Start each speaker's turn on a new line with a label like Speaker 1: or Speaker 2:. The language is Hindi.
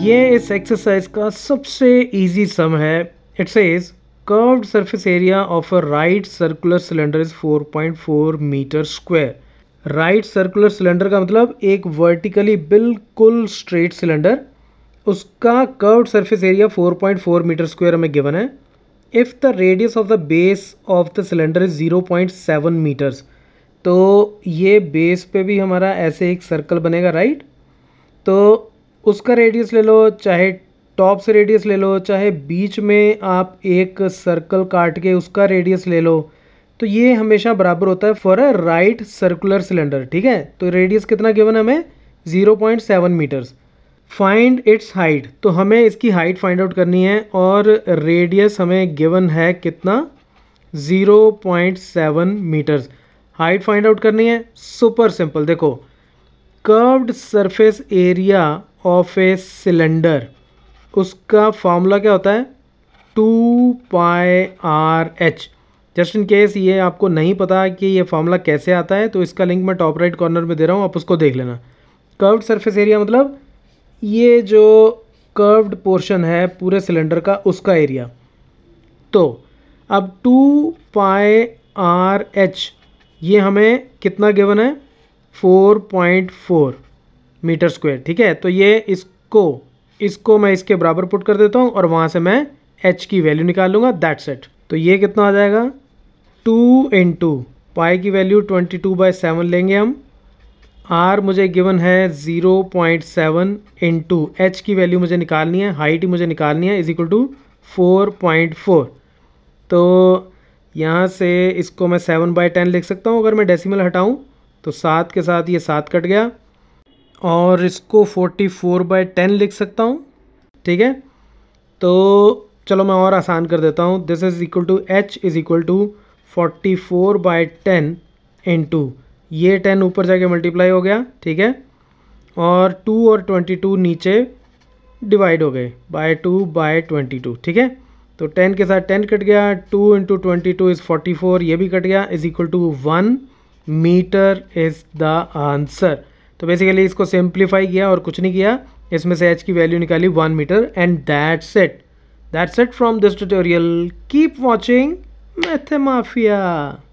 Speaker 1: ये इस एक्सरसाइज का सबसे ईजी सम है it's is curved surface area of a right circular cylinder is 4.4 metre square right circular cylinder का मतलब एक वर्टिकली बिल्कुल स्ट्रेट सिलेंडर उसका curved surface area 4.4 metre square हमें गिवन है if the radius of the base of the cylinder is 0.7 metres तो ये बेस पे भी हमारा ऐसे एक सर्कल बनेगा राइट right? तो उसका रेडियस ले लो चाहे टॉप से रेडियस ले लो चाहे बीच में आप एक सर्कल काट के उसका रेडियस ले लो तो ये हमेशा बराबर होता है for a right circular cylinder ठीक है तो रेडियस कितना गिवन हमें 0.7 मीटर्स फाइंड इट्स हाइट तो हमें इसकी हाइट फाइंड आउट करनी है और रेडियस हमें गिवन है कितना 0.7 मीटर्स हाइट फाइंड आउट करनी है सुपर सिंपल देखो curved surface area of a cylinder उसका फार्मूला क्या होता है two pi r h just in case ये आपको नहीं पता कि ये फार्मूला कैसे आता है तो इसका लिंक मैं टॉप राइट कॉर्नर में दे रहा हूँ आप उसको देख लेना कर्व्ड सरफेस एरिया मतलब ये जो कर्व्ड पोर्शन है पूरे सिलेंडर का उसका एरिया तो अब टू पाए आर एच ये हमें कितना गिवन है four point four metre square ठीक है तो ये इसको इसको मैं इसके बराबर पुट कर देता हूँ और वहाँ से मैं एच की वैल्यू निकाल लूँगा दैट सेट तो ये कितना आ जाएगा टू इन टू पाई की value twenty two by seven लेंगे हम आर मुझे गिवन है zero point seven into h की वैल्यू मुझे निकालनी है हाइट ही मुझे निकालनी है is equal to four point four तो यहाँ से इसको मैं सेवन बाई टेन लिख सकता हूँ अगर मैं डेसिमल हटाऊँ तो सात के साथ ये सात कट गया और इसको फोर्टी फोर बाई टेन लिख सकता हूँ ठीक है तो चलो मैं और आसान कर देता हूँ this is equal to h is equal to forty four by ten into ये टेन ऊपर जाके मल्टीप्लाई हो गया ठीक है और टू और ट्वेंटी टू नीचे डिवाइड हो गए by two by twenty two ठीक है तो टेन के साथ टेन कट गया two into twenty two is forty four ये भी कट गया is equal to one metre is the answer तो बेसिकली इसको सिंप्लीफाई किया और कुछ नहीं किया इसमें से एच की वैल्यू निकाली one metre and that set that set from this tutorial keep watching मैथमाफिया